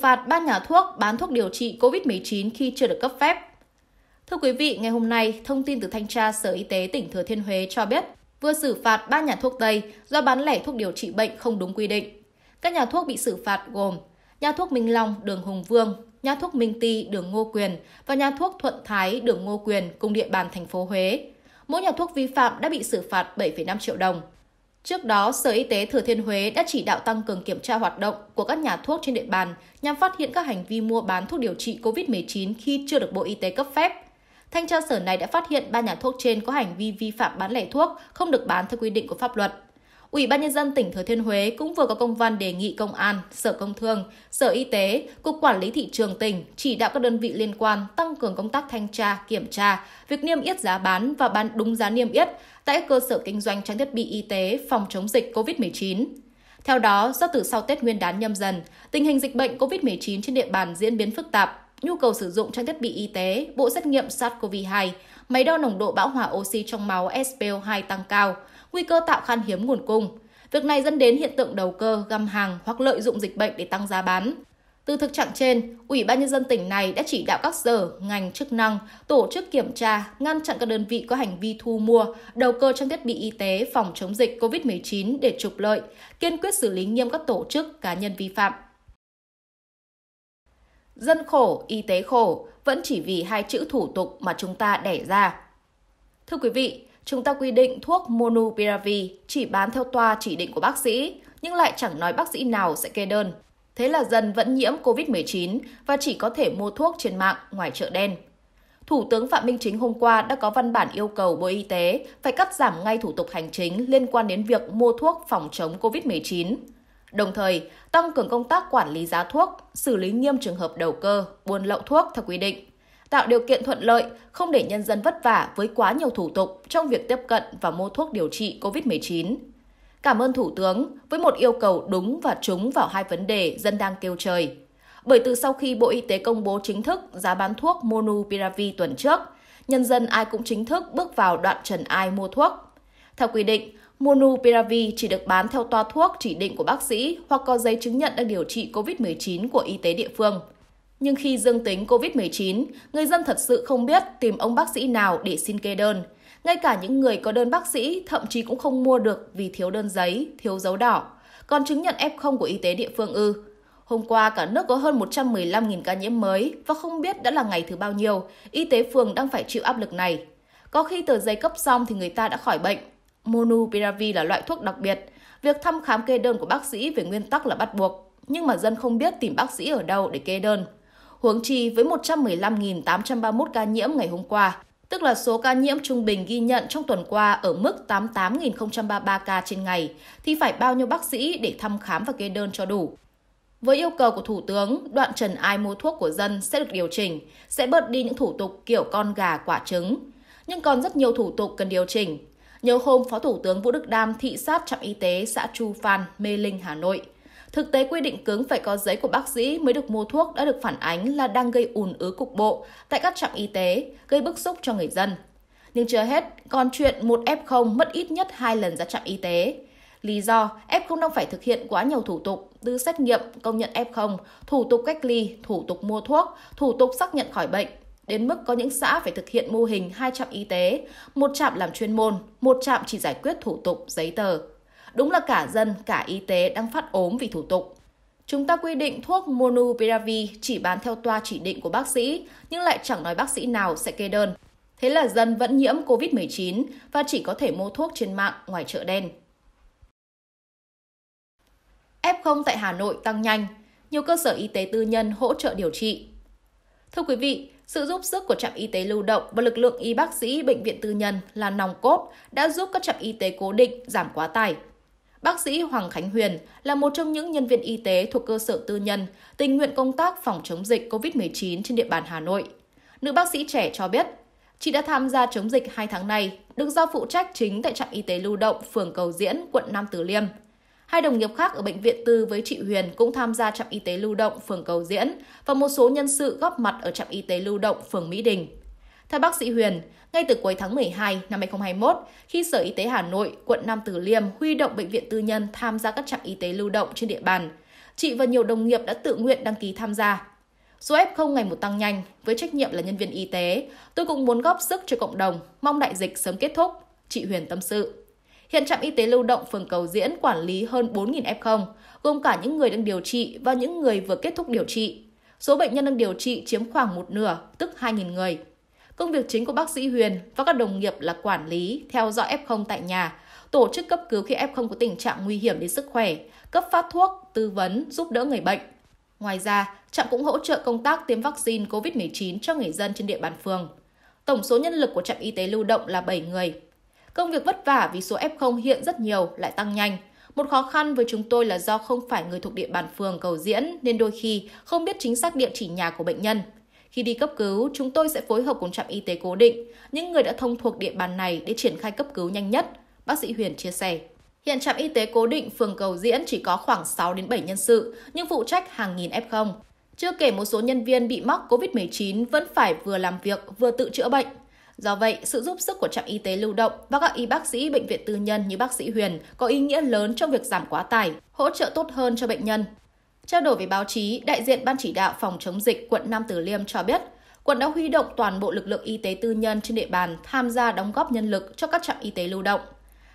phạt ban nhà thuốc bán thuốc điều trị COVID-19 khi chưa được cấp phép. Thưa quý vị, ngày hôm nay, thông tin từ Thanh tra Sở Y tế tỉnh Thừa Thiên Huế cho biết vừa xử phạt ba nhà thuốc Tây do bán lẻ thuốc điều trị bệnh không đúng quy định. Các nhà thuốc bị xử phạt gồm nhà thuốc Minh Long, đường Hùng Vương, nhà thuốc Minh Ti, đường Ngô Quyền và nhà thuốc Thuận Thái, đường Ngô Quyền cùng địa bàn thành phố Huế. Mỗi nhà thuốc vi phạm đã bị xử phạt 7,5 triệu đồng. Trước đó, Sở Y tế Thừa Thiên Huế đã chỉ đạo tăng cường kiểm tra hoạt động của các nhà thuốc trên địa bàn nhằm phát hiện các hành vi mua bán thuốc điều trị COVID-19 khi chưa được Bộ Y tế cấp phép. Thanh tra sở này đã phát hiện ba nhà thuốc trên có hành vi vi phạm bán lẻ thuốc không được bán theo quy định của pháp luật. Ủy ban nhân dân tỉnh Thừa Thiên Huế cũng vừa có công văn đề nghị công an, Sở Công Thương, Sở Y tế, Cục Quản lý thị trường tỉnh chỉ đạo các đơn vị liên quan tăng cường công tác thanh tra, kiểm tra, việc niêm yết giá bán và bán đúng giá niêm yết tại các cơ sở kinh doanh trang thiết bị y tế phòng chống dịch COVID-19. Theo đó, do từ sau Tết Nguyên đán nhâm dần, tình hình dịch bệnh COVID-19 trên địa bàn diễn biến phức tạp, nhu cầu sử dụng trang thiết bị y tế, bộ xét nghiệm SARS-CoV-2, máy đo nồng độ bão hỏa oxy trong máu SPO2 tăng cao – nguy cơ tạo khan hiếm nguồn cung. Việc này dẫn đến hiện tượng đầu cơ, găm hàng hoặc lợi dụng dịch bệnh để tăng giá bán. Từ thực trạng trên, Ủy ban Nhân dân tỉnh này đã chỉ đạo các sở, ngành, chức năng tổ chức kiểm tra, ngăn chặn các đơn vị có hành vi thu mua, đầu cơ trang thiết bị y tế phòng chống dịch COVID-19 để trục lợi, kiên quyết xử lý nghiêm các tổ chức, cá nhân vi phạm. Dân khổ, y tế khổ vẫn chỉ vì hai chữ thủ tục mà chúng ta đẻ ra. Thưa quý vị, chúng ta quy định thuốc Monupiravir chỉ bán theo toa chỉ định của bác sĩ, nhưng lại chẳng nói bác sĩ nào sẽ kê đơn. Thế là dân vẫn nhiễm COVID-19 và chỉ có thể mua thuốc trên mạng ngoài chợ đen. Thủ tướng Phạm Minh Chính hôm qua đã có văn bản yêu cầu Bộ Y tế phải cắt giảm ngay thủ tục hành chính liên quan đến việc mua thuốc phòng chống COVID-19. Đồng thời, tăng cường công tác quản lý giá thuốc, xử lý nghiêm trường hợp đầu cơ, buôn lậu thuốc theo quy định tạo điều kiện thuận lợi, không để nhân dân vất vả với quá nhiều thủ tục trong việc tiếp cận và mua thuốc điều trị COVID-19. Cảm ơn Thủ tướng với một yêu cầu đúng và trúng vào hai vấn đề dân đang kêu trời. Bởi từ sau khi Bộ Y tế công bố chính thức giá bán thuốc Monupiravir tuần trước, nhân dân ai cũng chính thức bước vào đoạn trần ai mua thuốc. Theo quy định, Monupiravir chỉ được bán theo toa thuốc chỉ định của bác sĩ hoặc có giấy chứng nhận đang điều trị COVID-19 của y tế địa phương – nhưng khi dương tính COVID-19, người dân thật sự không biết tìm ông bác sĩ nào để xin kê đơn. Ngay cả những người có đơn bác sĩ thậm chí cũng không mua được vì thiếu đơn giấy, thiếu dấu đỏ. Còn chứng nhận F0 của y tế địa phương ư? Hôm qua cả nước có hơn 115.000 ca nhiễm mới và không biết đã là ngày thứ bao nhiêu, y tế phường đang phải chịu áp lực này. Có khi tờ giấy cấp xong thì người ta đã khỏi bệnh. Monupiravir là loại thuốc đặc biệt. Việc thăm khám kê đơn của bác sĩ về nguyên tắc là bắt buộc, nhưng mà dân không biết tìm bác sĩ ở đâu để kê đơn huống chi với 115.831 ca nhiễm ngày hôm qua, tức là số ca nhiễm trung bình ghi nhận trong tuần qua ở mức 88.033 ca trên ngày, thì phải bao nhiêu bác sĩ để thăm khám và kê đơn cho đủ. Với yêu cầu của Thủ tướng, đoạn trần ai mua thuốc của dân sẽ được điều chỉnh, sẽ bớt đi những thủ tục kiểu con gà quả trứng. Nhưng còn rất nhiều thủ tục cần điều chỉnh. Nhiều hôm, Phó Thủ tướng Vũ Đức Đam thị sát trạm y tế xã Chu Phan, Mê Linh, Hà Nội – Thực tế quy định cứng phải có giấy của bác sĩ mới được mua thuốc đã được phản ánh là đang gây ùn ứ cục bộ tại các trạm y tế, gây bức xúc cho người dân. Nhưng chưa hết, còn chuyện một F0 mất ít nhất 2 lần ra trạm y tế. Lý do F0 đang phải thực hiện quá nhiều thủ tục, từ xét nghiệm, công nhận F0, thủ tục cách ly, thủ tục mua thuốc, thủ tục xác nhận khỏi bệnh, đến mức có những xã phải thực hiện mô hình hai trạm y tế, một trạm làm chuyên môn, một trạm chỉ giải quyết thủ tục giấy tờ. Đúng là cả dân, cả y tế đang phát ốm vì thủ tục. Chúng ta quy định thuốc Monupiravir chỉ bán theo toa chỉ định của bác sĩ, nhưng lại chẳng nói bác sĩ nào sẽ kê đơn. Thế là dân vẫn nhiễm COVID-19 và chỉ có thể mua thuốc trên mạng ngoài chợ đen. F0 tại Hà Nội tăng nhanh, nhiều cơ sở y tế tư nhân hỗ trợ điều trị. Thưa quý vị, sự giúp sức của trạm y tế lưu động và lực lượng y bác sĩ bệnh viện tư nhân là nòng cốt đã giúp các trạm y tế cố định giảm quá tải, Bác sĩ Hoàng Khánh Huyền là một trong những nhân viên y tế thuộc cơ sở tư nhân tình nguyện công tác phòng chống dịch COVID-19 trên địa bàn Hà Nội. Nữ bác sĩ trẻ cho biết, chị đã tham gia chống dịch 2 tháng nay, được giao phụ trách chính tại trạm y tế lưu động phường Cầu Diễn, quận Nam Từ Liêm. Hai đồng nghiệp khác ở bệnh viện tư với chị Huyền cũng tham gia trạm y tế lưu động phường Cầu Diễn và một số nhân sự góp mặt ở trạm y tế lưu động phường Mỹ Đình. Theo bác sĩ Huyền, ngay từ cuối tháng 12 năm 2021 khi Sở Y tế Hà Nội, quận Nam Từ Liêm huy động bệnh viện tư nhân tham gia các trạm y tế lưu động trên địa bàn. Chị và nhiều đồng nghiệp đã tự nguyện đăng ký tham gia. Số F0 ngày một tăng nhanh, với trách nhiệm là nhân viên y tế, tôi cũng muốn góp sức cho cộng đồng, mong đại dịch sớm kết thúc, chị Huyền tâm sự. Hiện trạm y tế lưu động phường Cầu Diễn quản lý hơn 4.000 F0, gồm cả những người đang điều trị và những người vừa kết thúc điều trị. Số bệnh nhân đang điều trị chiếm khoảng một nửa, tức 2.000 người. Công việc chính của bác sĩ Huyền và các đồng nghiệp là quản lý, theo dõi F0 tại nhà, tổ chức cấp cứu khi F0 có tình trạng nguy hiểm đến sức khỏe, cấp phát thuốc, tư vấn, giúp đỡ người bệnh. Ngoài ra, trạm cũng hỗ trợ công tác tiêm vaccine COVID-19 cho người dân trên địa bàn phường. Tổng số nhân lực của trạm y tế lưu động là 7 người. Công việc vất vả vì số F0 hiện rất nhiều lại tăng nhanh. Một khó khăn với chúng tôi là do không phải người thuộc địa bàn phường cầu diễn nên đôi khi không biết chính xác địa chỉ nhà của bệnh nhân – khi đi cấp cứu, chúng tôi sẽ phối hợp cùng trạm y tế cố định, những người đã thông thuộc địa bàn này để triển khai cấp cứu nhanh nhất, bác sĩ Huyền chia sẻ. Hiện trạm y tế cố định phường Cầu Diễn chỉ có khoảng 6 đến 7 nhân sự, nhưng phụ trách hàng nghìn F0. Chưa kể một số nhân viên bị mắc COVID-19 vẫn phải vừa làm việc vừa tự chữa bệnh. Do vậy, sự giúp sức của trạm y tế lưu động và các y bác sĩ bệnh viện tư nhân như bác sĩ Huyền có ý nghĩa lớn trong việc giảm quá tải, hỗ trợ tốt hơn cho bệnh nhân. Trao đổi với báo chí, đại diện Ban chỉ đạo phòng chống dịch quận Nam Từ Liêm cho biết, quận đã huy động toàn bộ lực lượng y tế tư nhân trên địa bàn tham gia đóng góp nhân lực cho các trạm y tế lưu động.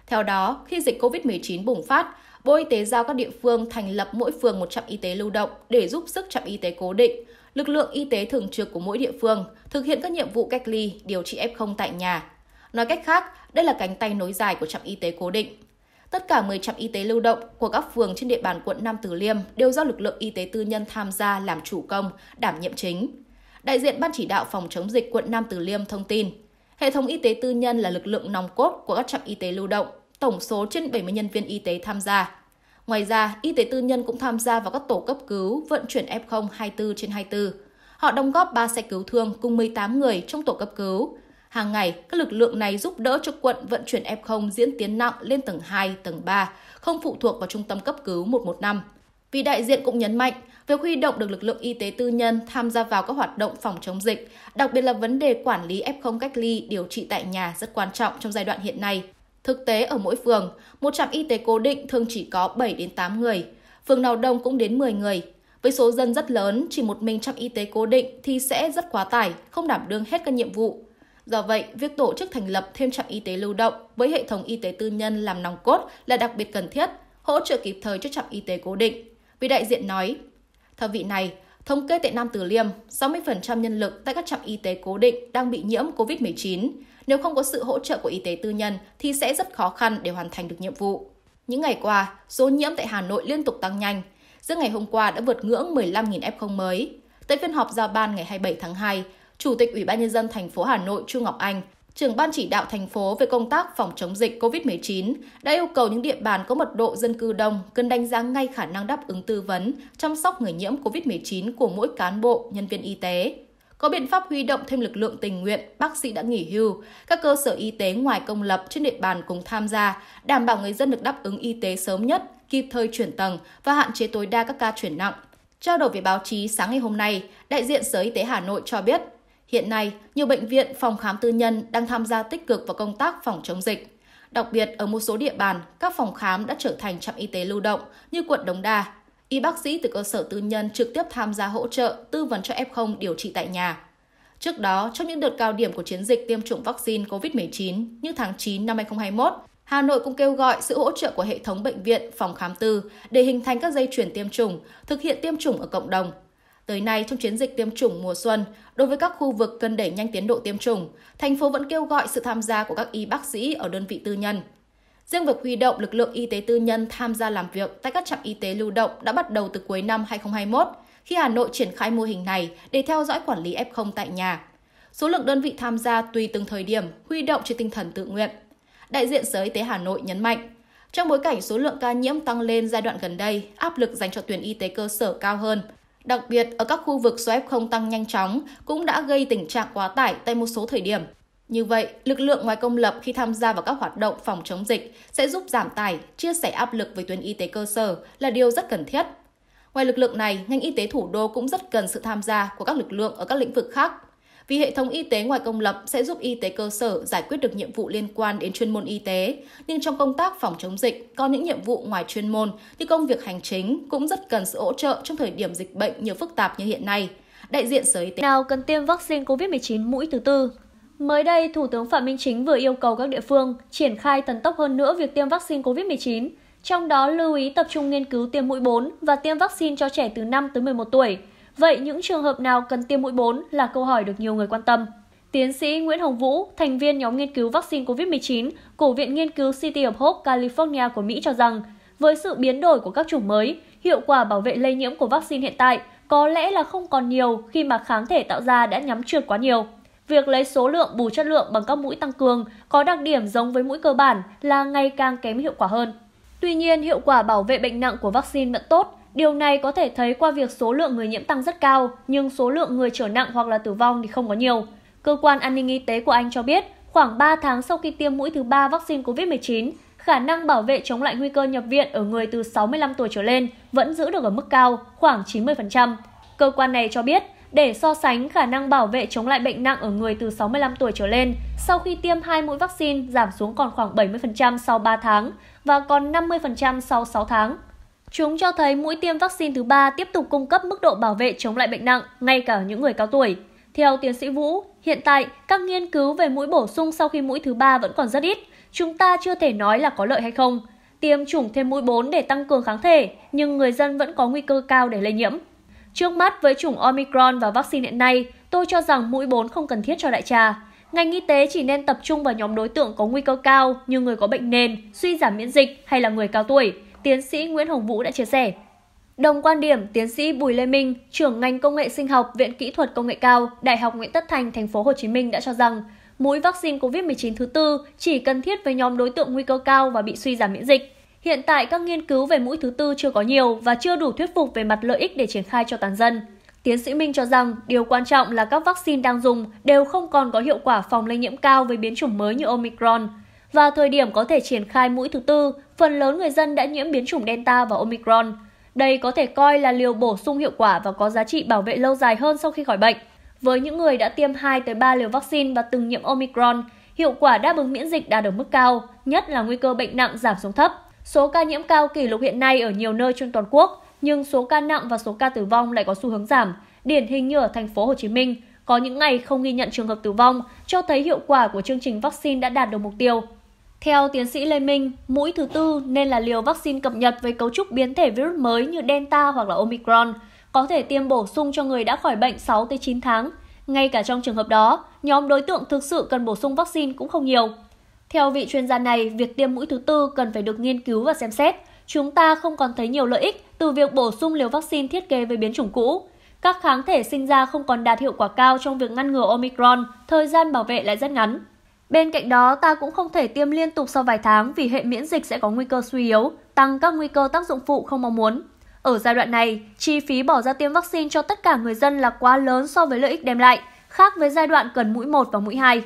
Theo đó, khi dịch COVID-19 bùng phát, Bộ Y tế giao các địa phương thành lập mỗi phường một trạm y tế lưu động để giúp sức trạm y tế cố định, lực lượng y tế thường trực của mỗi địa phương thực hiện các nhiệm vụ cách ly, điều trị F0 tại nhà. Nói cách khác, đây là cánh tay nối dài của trạm y tế cố định. Tất cả 10 trạm y tế lưu động của các phường trên địa bàn quận Nam Từ Liêm đều do lực lượng y tế tư nhân tham gia làm chủ công, đảm nhiệm chính. Đại diện Ban chỉ đạo phòng chống dịch quận Nam Từ Liêm thông tin, hệ thống y tế tư nhân là lực lượng nòng cốt của các trạm y tế lưu động, tổng số trên 70 nhân viên y tế tham gia. Ngoài ra, y tế tư nhân cũng tham gia vào các tổ cấp cứu vận chuyển F0 24 trên 24. Họ đóng góp 3 xe cứu thương cùng 18 người trong tổ cấp cứu, Hàng ngày, các lực lượng này giúp đỡ cho quận vận chuyển F0 diễn tiến nặng lên tầng 2, tầng 3, không phụ thuộc vào trung tâm cấp cứu 115. vị đại diện cũng nhấn mạnh, việc huy động được lực lượng y tế tư nhân tham gia vào các hoạt động phòng chống dịch, đặc biệt là vấn đề quản lý F0 cách ly, điều trị tại nhà rất quan trọng trong giai đoạn hiện nay. Thực tế ở mỗi phường, một trạm y tế cố định thường chỉ có 7 đến 8 người, phường nào đông cũng đến 10 người. Với số dân rất lớn, chỉ một mình trạm y tế cố định thì sẽ rất quá tải, không đảm đương hết các nhiệm vụ. Do vậy, việc tổ chức thành lập thêm trạm y tế lưu động với hệ thống y tế tư nhân làm nòng cốt là đặc biệt cần thiết, hỗ trợ kịp thời cho trạm y tế cố định. Vì đại diện nói, theo vị này, thống kê tại Nam Từ Liêm, 60% nhân lực tại các trạm y tế cố định đang bị nhiễm COVID-19. Nếu không có sự hỗ trợ của y tế tư nhân thì sẽ rất khó khăn để hoàn thành được nhiệm vụ. Những ngày qua, số nhiễm tại Hà Nội liên tục tăng nhanh. Giữa ngày hôm qua đã vượt ngưỡng 15.000 F0 mới. Tại phiên họp giao ban ngày 27 tháng 2, Chủ tịch Ủy ban nhân dân thành phố Hà Nội Trương Ngọc Anh, trưởng ban chỉ đạo thành phố về công tác phòng chống dịch COVID-19 đã yêu cầu những địa bàn có mật độ dân cư đông cần đánh giá ngay khả năng đáp ứng tư vấn, chăm sóc người nhiễm COVID-19 của mỗi cán bộ, nhân viên y tế. Có biện pháp huy động thêm lực lượng tình nguyện, bác sĩ đã nghỉ hưu, các cơ sở y tế ngoài công lập trên địa bàn cùng tham gia, đảm bảo người dân được đáp ứng y tế sớm nhất, kịp thời chuyển tầng và hạn chế tối đa các ca chuyển nặng. Trao đổi với báo chí sáng ngày hôm nay, đại diện Sở Y tế Hà Nội cho biết Hiện nay, nhiều bệnh viện, phòng khám tư nhân đang tham gia tích cực vào công tác phòng chống dịch. Đặc biệt, ở một số địa bàn, các phòng khám đã trở thành trạm y tế lưu động như quận Đống Đa. Y bác sĩ từ cơ sở tư nhân trực tiếp tham gia hỗ trợ, tư vấn cho F0 điều trị tại nhà. Trước đó, trong những đợt cao điểm của chiến dịch tiêm chủng vaccine COVID-19 như tháng 9 năm 2021, Hà Nội cũng kêu gọi sự hỗ trợ của hệ thống bệnh viện, phòng khám tư để hình thành các dây chuyển tiêm chủng, thực hiện tiêm chủng ở cộng đồng, Tới nay, trong chiến dịch tiêm chủng mùa xuân, đối với các khu vực cần đẩy nhanh tiến độ tiêm chủng, thành phố vẫn kêu gọi sự tham gia của các y bác sĩ ở đơn vị tư nhân. Riêng việc huy động lực lượng y tế tư nhân tham gia làm việc tại các trạm y tế lưu động đã bắt đầu từ cuối năm 2021, khi Hà Nội triển khai mô hình này để theo dõi quản lý F0 tại nhà. Số lượng đơn vị tham gia tùy từng thời điểm, huy động trên tinh thần tự nguyện. Đại diện Sở Y tế Hà Nội nhấn mạnh, trong bối cảnh số lượng ca nhiễm tăng lên giai đoạn gần đây, áp lực dành cho tuyến y tế cơ sở cao hơn, Đặc biệt, ở các khu vực số F0 tăng nhanh chóng cũng đã gây tình trạng quá tải tại một số thời điểm. Như vậy, lực lượng ngoài công lập khi tham gia vào các hoạt động phòng chống dịch sẽ giúp giảm tải, chia sẻ áp lực với tuyến y tế cơ sở là điều rất cần thiết. Ngoài lực lượng này, ngành y tế thủ đô cũng rất cần sự tham gia của các lực lượng ở các lĩnh vực khác vì hệ thống y tế ngoài công lập sẽ giúp y tế cơ sở giải quyết được nhiệm vụ liên quan đến chuyên môn y tế, nhưng trong công tác phòng chống dịch có những nhiệm vụ ngoài chuyên môn như công việc hành chính cũng rất cần sự hỗ trợ trong thời điểm dịch bệnh nhiều phức tạp như hiện nay. Đại diện Sở Y tế nào cần tiêm vaccine COVID-19 mũi thứ tư. Mới đây, Thủ tướng Phạm Minh Chính vừa yêu cầu các địa phương triển khai thần tốc hơn nữa việc tiêm vaccine COVID-19, trong đó lưu ý tập trung nghiên cứu tiêm mũi 4 và tiêm vaccine cho trẻ từ 5 tới 11 tuổi – Vậy những trường hợp nào cần tiêm mũi 4 là câu hỏi được nhiều người quan tâm. Tiến sĩ Nguyễn Hồng Vũ, thành viên nhóm nghiên cứu vaccine COVID-19 của Viện Nghiên cứu City of Hope, California của Mỹ cho rằng, với sự biến đổi của các chủng mới, hiệu quả bảo vệ lây nhiễm của vaccine hiện tại có lẽ là không còn nhiều khi mà kháng thể tạo ra đã nhắm trượt quá nhiều. Việc lấy số lượng bù chất lượng bằng các mũi tăng cường có đặc điểm giống với mũi cơ bản là ngày càng kém hiệu quả hơn. Tuy nhiên, hiệu quả bảo vệ bệnh nặng của vaccine vẫn tốt, Điều này có thể thấy qua việc số lượng người nhiễm tăng rất cao, nhưng số lượng người trở nặng hoặc là tử vong thì không có nhiều. Cơ quan an ninh y tế của Anh cho biết, khoảng 3 tháng sau khi tiêm mũi thứ 3 vaccine COVID-19, khả năng bảo vệ chống lại nguy cơ nhập viện ở người từ 65 tuổi trở lên vẫn giữ được ở mức cao, khoảng 90%. Cơ quan này cho biết, để so sánh khả năng bảo vệ chống lại bệnh nặng ở người từ 65 tuổi trở lên, sau khi tiêm hai mũi vaccine giảm xuống còn khoảng 70% sau 3 tháng và còn 50% sau 6 tháng. Chúng cho thấy mũi tiêm vaccine thứ ba tiếp tục cung cấp mức độ bảo vệ chống lại bệnh nặng, ngay cả những người cao tuổi. Theo tiến sĩ Vũ, hiện tại các nghiên cứu về mũi bổ sung sau khi mũi thứ ba vẫn còn rất ít, chúng ta chưa thể nói là có lợi hay không. Tiêm chủng thêm mũi 4 để tăng cường kháng thể, nhưng người dân vẫn có nguy cơ cao để lây nhiễm. Trước mắt với chủng Omicron và vaccine hiện nay, tôi cho rằng mũi 4 không cần thiết cho đại trà. Ngành y tế chỉ nên tập trung vào nhóm đối tượng có nguy cơ cao như người có bệnh nền, suy giảm miễn dịch hay là người cao tuổi, tiến sĩ Nguyễn Hồng Vũ đã chia sẻ. Đồng quan điểm, tiến sĩ Bùi Lê Minh, trưởng ngành công nghệ sinh học, Viện Kỹ thuật Công nghệ cao, Đại học Nguyễn Tất Thành, thành phố Hồ Chí Minh đã cho rằng mũi vaccine COVID-19 thứ tư chỉ cần thiết với nhóm đối tượng nguy cơ cao và bị suy giảm miễn dịch. Hiện tại các nghiên cứu về mũi thứ tư chưa có nhiều và chưa đủ thuyết phục về mặt lợi ích để triển khai cho toàn dân. Tiến sĩ Minh cho rằng điều quan trọng là các vaccine đang dùng đều không còn có hiệu quả phòng lây nhiễm cao với biến chủng mới như Omicron. Và thời điểm có thể triển khai mũi thứ tư phần lớn người dân đã nhiễm biến chủng Delta và Omicron. Đây có thể coi là liều bổ sung hiệu quả và có giá trị bảo vệ lâu dài hơn sau khi khỏi bệnh. Với những người đã tiêm 2 tới 3 liều vaccine và từng nhiễm Omicron, hiệu quả đáp ứng miễn dịch đạt ở mức cao, nhất là nguy cơ bệnh nặng giảm xuống thấp. Số ca nhiễm cao kỷ lục hiện nay ở nhiều nơi trên toàn quốc, nhưng số ca nặng và số ca tử vong lại có xu hướng giảm, điển hình như ở thành phố Hồ Chí Minh, có những ngày không ghi nhận trường hợp tử vong, cho thấy hiệu quả của chương trình vaccine đã đạt được mục tiêu. Theo tiến sĩ Lê Minh, mũi thứ tư nên là liều vaccine cập nhật với cấu trúc biến thể virus mới như Delta hoặc là Omicron, có thể tiêm bổ sung cho người đã khỏi bệnh 6-9 tháng. Ngay cả trong trường hợp đó, nhóm đối tượng thực sự cần bổ sung vaccine cũng không nhiều. Theo vị chuyên gia này, việc tiêm mũi thứ tư cần phải được nghiên cứu và xem xét. Chúng ta không còn thấy nhiều lợi ích từ việc bổ sung liều vaccine thiết kế với biến chủng cũ. Các kháng thể sinh ra không còn đạt hiệu quả cao trong việc ngăn ngừa Omicron, thời gian bảo vệ lại rất ngắn. Bên cạnh đó, ta cũng không thể tiêm liên tục sau vài tháng vì hệ miễn dịch sẽ có nguy cơ suy yếu, tăng các nguy cơ tác dụng phụ không mong muốn. Ở giai đoạn này, chi phí bỏ ra tiêm vaccine cho tất cả người dân là quá lớn so với lợi ích đem lại, khác với giai đoạn cần mũi 1 và mũi 2.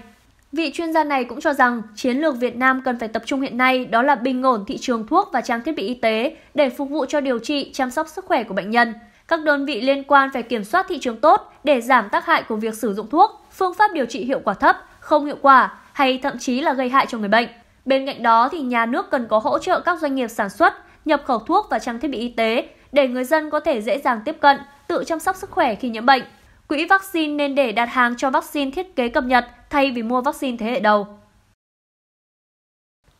Vị chuyên gia này cũng cho rằng chiến lược Việt Nam cần phải tập trung hiện nay đó là bình ổn thị trường thuốc và trang thiết bị y tế để phục vụ cho điều trị, chăm sóc sức khỏe của bệnh nhân. Các đơn vị liên quan phải kiểm soát thị trường tốt để giảm tác hại của việc sử dụng thuốc, phương pháp điều trị hiệu quả thấp, không hiệu quả hay thậm chí là gây hại cho người bệnh. Bên cạnh đó thì nhà nước cần có hỗ trợ các doanh nghiệp sản xuất, nhập khẩu thuốc và trang thiết bị y tế để người dân có thể dễ dàng tiếp cận, tự chăm sóc sức khỏe khi nhiễm bệnh. Quỹ vaccine nên để đặt hàng cho vaccine thiết kế cập nhật thay vì mua vaccine thế hệ đầu.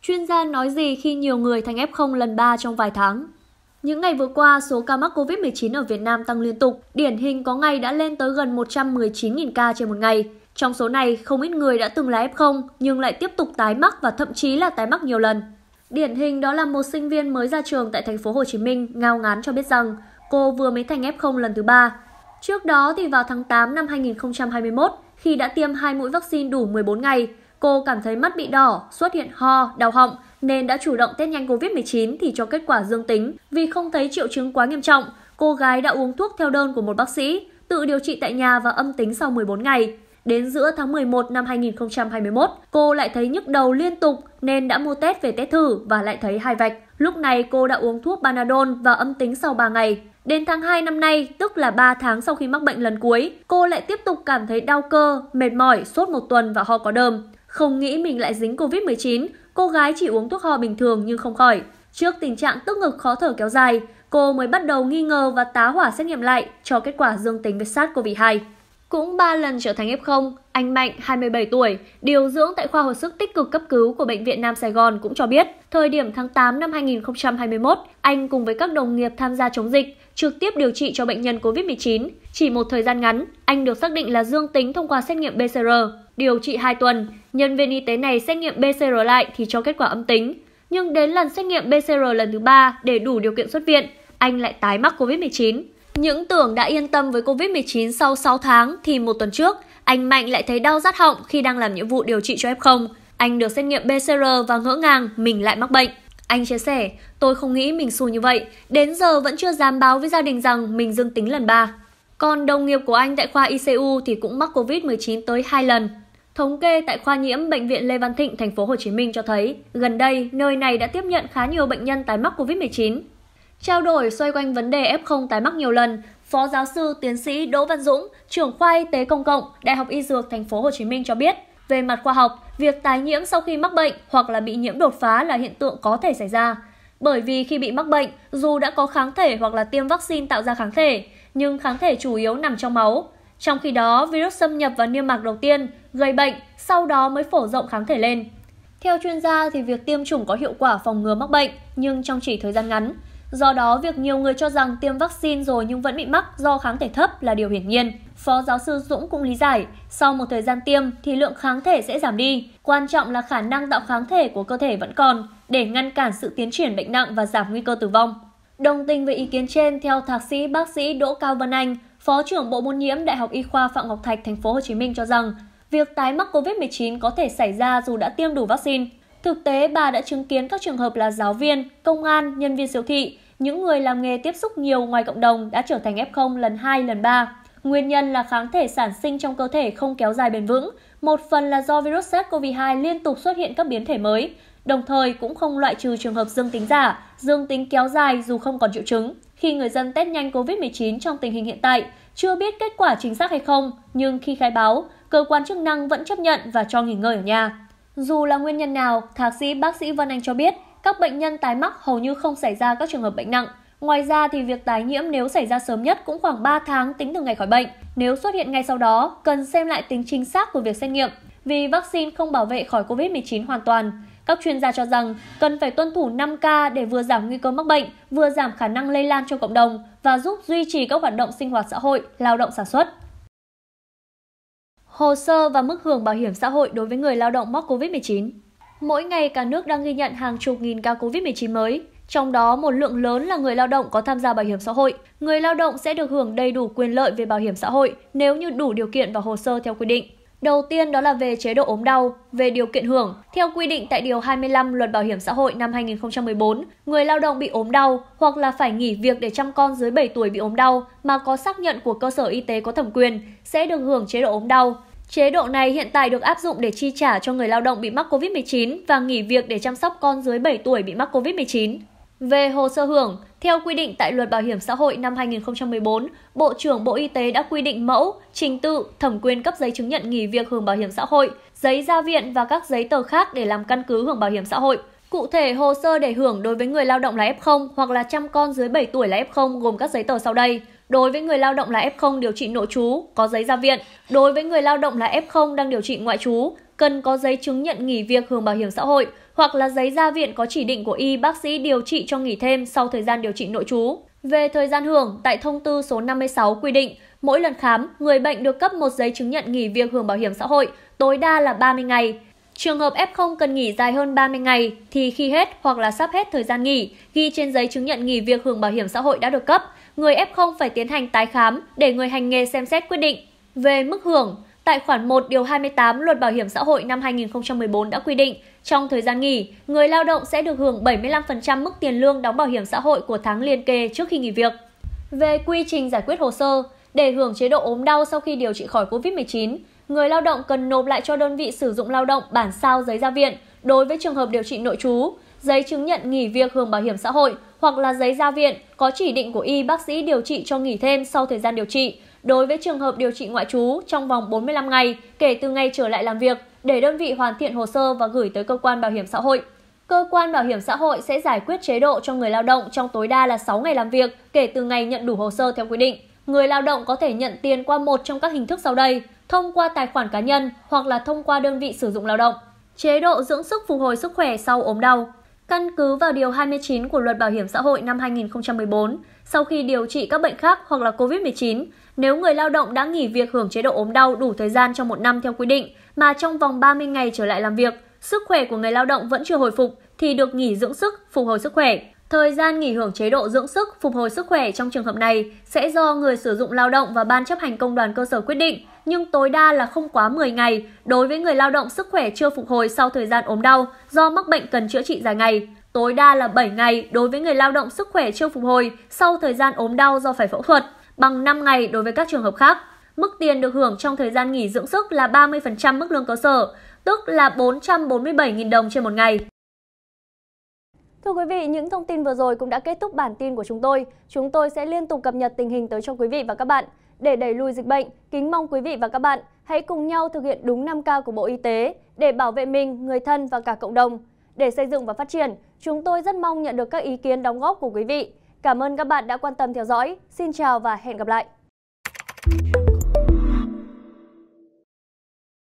Chuyên gia nói gì khi nhiều người thành F0 lần 3 trong vài tháng? Những ngày vừa qua, số ca mắc COVID-19 ở Việt Nam tăng liên tục, điển hình có ngày đã lên tới gần 119.000 ca trên một ngày. Trong số này, không ít người đã từng là F0 nhưng lại tiếp tục tái mắc và thậm chí là tái mắc nhiều lần. Điển hình đó là một sinh viên mới ra trường tại thành phố Hồ Chí Minh ngao ngán cho biết rằng cô vừa mới thành F0 lần thứ ba. Trước đó thì vào tháng 8 năm 2021, khi đã tiêm hai mũi vaccine đủ 14 ngày, cô cảm thấy mắt bị đỏ, xuất hiện ho, đau họng nên đã chủ động test nhanh COVID-19 thì cho kết quả dương tính. Vì không thấy triệu chứng quá nghiêm trọng, cô gái đã uống thuốc theo đơn của một bác sĩ, tự điều trị tại nhà và âm tính sau 14 ngày. Đến giữa tháng 11 năm 2021, cô lại thấy nhức đầu liên tục nên đã mua Tết về Tết thử và lại thấy hai vạch. Lúc này cô đã uống thuốc Panadol và âm tính sau 3 ngày. Đến tháng 2 năm nay, tức là 3 tháng sau khi mắc bệnh lần cuối, cô lại tiếp tục cảm thấy đau cơ, mệt mỏi, sốt một tuần và ho có đờm. Không nghĩ mình lại dính Covid-19, cô gái chỉ uống thuốc ho bình thường nhưng không khỏi. Trước tình trạng tức ngực khó thở kéo dài, cô mới bắt đầu nghi ngờ và tá hỏa xét nghiệm lại cho kết quả dương tính với SARS-CoV-2. Cũng 3 lần trở thành F0, anh Mạnh, 27 tuổi, điều dưỡng tại khoa hồi sức tích cực cấp cứu của Bệnh viện Nam Sài Gòn cũng cho biết, thời điểm tháng 8 năm 2021, anh cùng với các đồng nghiệp tham gia chống dịch, trực tiếp điều trị cho bệnh nhân COVID-19. Chỉ một thời gian ngắn, anh được xác định là dương tính thông qua xét nghiệm PCR. Điều trị 2 tuần, nhân viên y tế này xét nghiệm PCR lại thì cho kết quả âm tính. Nhưng đến lần xét nghiệm PCR lần thứ 3 để đủ điều kiện xuất viện, anh lại tái mắc COVID-19. Những tưởng đã yên tâm với Covid-19 sau 6 tháng thì một tuần trước, anh Mạnh lại thấy đau rát họng khi đang làm nhiệm vụ điều trị cho F0. Anh được xét nghiệm PCR và ngỡ ngàng mình lại mắc bệnh. Anh chia sẻ, tôi không nghĩ mình xù như vậy, đến giờ vẫn chưa dám báo với gia đình rằng mình dương tính lần 3. Còn đồng nghiệp của anh tại khoa ICU thì cũng mắc Covid-19 tới 2 lần. Thống kê tại khoa nhiễm bệnh viện Lê Văn Thịnh thành phố Hồ Chí Minh cho thấy, gần đây nơi này đã tiếp nhận khá nhiều bệnh nhân tái mắc Covid-19. Trao đổi xoay quanh vấn đề F0 tái mắc nhiều lần, Phó giáo sư tiến sĩ Đỗ Văn Dũng, trưởng khoa y tế công cộng, Đại học Y Dược Thành phố Hồ Chí Minh cho biết, về mặt khoa học, việc tái nhiễm sau khi mắc bệnh hoặc là bị nhiễm đột phá là hiện tượng có thể xảy ra. Bởi vì khi bị mắc bệnh, dù đã có kháng thể hoặc là tiêm vaccine tạo ra kháng thể, nhưng kháng thể chủ yếu nằm trong máu. Trong khi đó, virus xâm nhập vào niêm mạc đầu tiên, gây bệnh, sau đó mới phổ rộng kháng thể lên. Theo chuyên gia thì việc tiêm chủng có hiệu quả phòng ngừa mắc bệnh, nhưng trong chỉ thời gian ngắn, Do đó, việc nhiều người cho rằng tiêm vaccine rồi nhưng vẫn bị mắc do kháng thể thấp là điều hiển nhiên. Phó giáo sư Dũng cũng lý giải, sau một thời gian tiêm thì lượng kháng thể sẽ giảm đi, quan trọng là khả năng tạo kháng thể của cơ thể vẫn còn để ngăn cản sự tiến triển bệnh nặng và giảm nguy cơ tử vong. Đồng tình với ý kiến trên, theo thạc sĩ bác sĩ Đỗ Cao Văn Anh, Phó trưởng Bộ môn nhiễm Đại học Y khoa Phạm Ngọc Thạch thành phố Hồ Chí Minh cho rằng, việc tái mắc COVID-19 có thể xảy ra dù đã tiêm đủ vaccine, Thực tế, bà đã chứng kiến các trường hợp là giáo viên, công an, nhân viên siêu thị, những người làm nghề tiếp xúc nhiều ngoài cộng đồng đã trở thành F0 lần 2, lần 3. Nguyên nhân là kháng thể sản sinh trong cơ thể không kéo dài bền vững, một phần là do virus SARS-CoV-2 liên tục xuất hiện các biến thể mới, đồng thời cũng không loại trừ trường hợp dương tính giả, dương tính kéo dài dù không còn triệu chứng. Khi người dân test nhanh COVID-19 trong tình hình hiện tại, chưa biết kết quả chính xác hay không, nhưng khi khai báo, cơ quan chức năng vẫn chấp nhận và cho nghỉ ngơi ở nhà. Dù là nguyên nhân nào, thạc sĩ bác sĩ Vân Anh cho biết, các bệnh nhân tái mắc hầu như không xảy ra các trường hợp bệnh nặng. Ngoài ra thì việc tái nhiễm nếu xảy ra sớm nhất cũng khoảng 3 tháng tính từ ngày khỏi bệnh. Nếu xuất hiện ngay sau đó, cần xem lại tính chính xác của việc xét nghiệm vì vaccine không bảo vệ khỏi COVID-19 hoàn toàn. Các chuyên gia cho rằng cần phải tuân thủ 5K để vừa giảm nguy cơ mắc bệnh, vừa giảm khả năng lây lan cho cộng đồng và giúp duy trì các hoạt động sinh hoạt xã hội, lao động sản xuất hồ sơ và mức hưởng bảo hiểm xã hội đối với người lao động mắc COVID-19. Mỗi ngày cả nước đang ghi nhận hàng chục nghìn ca COVID-19 mới, trong đó một lượng lớn là người lao động có tham gia bảo hiểm xã hội. Người lao động sẽ được hưởng đầy đủ quyền lợi về bảo hiểm xã hội nếu như đủ điều kiện và hồ sơ theo quy định. Đầu tiên đó là về chế độ ốm đau, về điều kiện hưởng. Theo quy định tại Điều 25 Luật Bảo hiểm xã hội năm 2014, người lao động bị ốm đau hoặc là phải nghỉ việc để chăm con dưới 7 tuổi bị ốm đau mà có xác nhận của cơ sở y tế có thẩm quyền sẽ được hưởng chế độ ốm đau. Chế độ này hiện tại được áp dụng để chi trả cho người lao động bị mắc COVID-19 và nghỉ việc để chăm sóc con dưới 7 tuổi bị mắc COVID-19. Về hồ sơ hưởng, theo quy định tại Luật Bảo hiểm xã hội năm 2014, Bộ trưởng Bộ Y tế đã quy định mẫu, trình tự, thẩm quyền cấp giấy chứng nhận nghỉ việc hưởng bảo hiểm xã hội, giấy ra viện và các giấy tờ khác để làm căn cứ hưởng bảo hiểm xã hội. Cụ thể, hồ sơ để hưởng đối với người lao động là F0 hoặc là chăm con dưới 7 tuổi là F0 gồm các giấy tờ sau đây: Đối với người lao động là F0 điều trị nội trú, có giấy ra viện. Đối với người lao động là F0 đang điều trị ngoại trú, cần có giấy chứng nhận nghỉ việc hưởng bảo hiểm xã hội hoặc là giấy ra viện có chỉ định của y bác sĩ điều trị cho nghỉ thêm sau thời gian điều trị nội trú. Về thời gian hưởng, tại thông tư số 56 quy định, mỗi lần khám, người bệnh được cấp một giấy chứng nhận nghỉ việc hưởng bảo hiểm xã hội, tối đa là 30 ngày. Trường hợp F0 cần nghỉ dài hơn 30 ngày thì khi hết hoặc là sắp hết thời gian nghỉ, ghi trên giấy chứng nhận nghỉ việc hưởng bảo hiểm xã hội đã được cấp, người F0 phải tiến hành tái khám để người hành nghề xem xét quyết định. Về mức hưởng, tại khoản 1 điều 28 Luật Bảo hiểm xã hội năm 2014 đã quy định, trong thời gian nghỉ, người lao động sẽ được hưởng 75% mức tiền lương đóng bảo hiểm xã hội của tháng liên kề trước khi nghỉ việc. Về quy trình giải quyết hồ sơ, để hưởng chế độ ốm đau sau khi điều trị khỏi COVID-19, người lao động cần nộp lại cho đơn vị sử dụng lao động bản sao giấy ra viện đối với trường hợp điều trị nội trú, giấy chứng nhận nghỉ việc hưởng bảo hiểm xã hội hoặc là giấy ra viện có chỉ định của y bác sĩ điều trị cho nghỉ thêm sau thời gian điều trị đối với trường hợp điều trị ngoại trú trong vòng 45 ngày kể từ ngày trở lại làm việc để đơn vị hoàn thiện hồ sơ và gửi tới cơ quan bảo hiểm xã hội. Cơ quan bảo hiểm xã hội sẽ giải quyết chế độ cho người lao động trong tối đa là 6 ngày làm việc kể từ ngày nhận đủ hồ sơ theo quy định. Người lao động có thể nhận tiền qua một trong các hình thức sau đây, thông qua tài khoản cá nhân hoặc là thông qua đơn vị sử dụng lao động. Chế độ dưỡng sức phục hồi sức khỏe sau ốm đau, Căn cứ vào Điều 29 của Luật Bảo hiểm xã hội năm 2014, sau khi điều trị các bệnh khác hoặc là COVID-19, nếu người lao động đã nghỉ việc hưởng chế độ ốm đau đủ thời gian trong một năm theo quy định mà trong vòng 30 ngày trở lại làm việc, sức khỏe của người lao động vẫn chưa hồi phục thì được nghỉ dưỡng sức, phục hồi sức khỏe. Thời gian nghỉ hưởng chế độ dưỡng sức, phục hồi sức khỏe trong trường hợp này sẽ do người sử dụng lao động và ban chấp hành công đoàn cơ sở quyết định, nhưng tối đa là không quá 10 ngày đối với người lao động sức khỏe chưa phục hồi sau thời gian ốm đau do mắc bệnh cần chữa trị dài ngày. Tối đa là 7 ngày đối với người lao động sức khỏe chưa phục hồi sau thời gian ốm đau do phải phẫu thuật, bằng 5 ngày đối với các trường hợp khác. Mức tiền được hưởng trong thời gian nghỉ dưỡng sức là 30% mức lương cơ sở, tức là 447.000 đồng trên một ngày. Thưa quý vị, những thông tin vừa rồi cũng đã kết thúc bản tin của chúng tôi. Chúng tôi sẽ liên tục cập nhật tình hình tới cho quý vị và các bạn. Để đẩy lùi dịch bệnh, kính mong quý vị và các bạn hãy cùng nhau thực hiện đúng 5K của Bộ Y tế để bảo vệ mình, người thân và cả cộng đồng. Để xây dựng và phát triển, chúng tôi rất mong nhận được các ý kiến đóng góp của quý vị. Cảm ơn các bạn đã quan tâm theo dõi. Xin chào và hẹn gặp lại.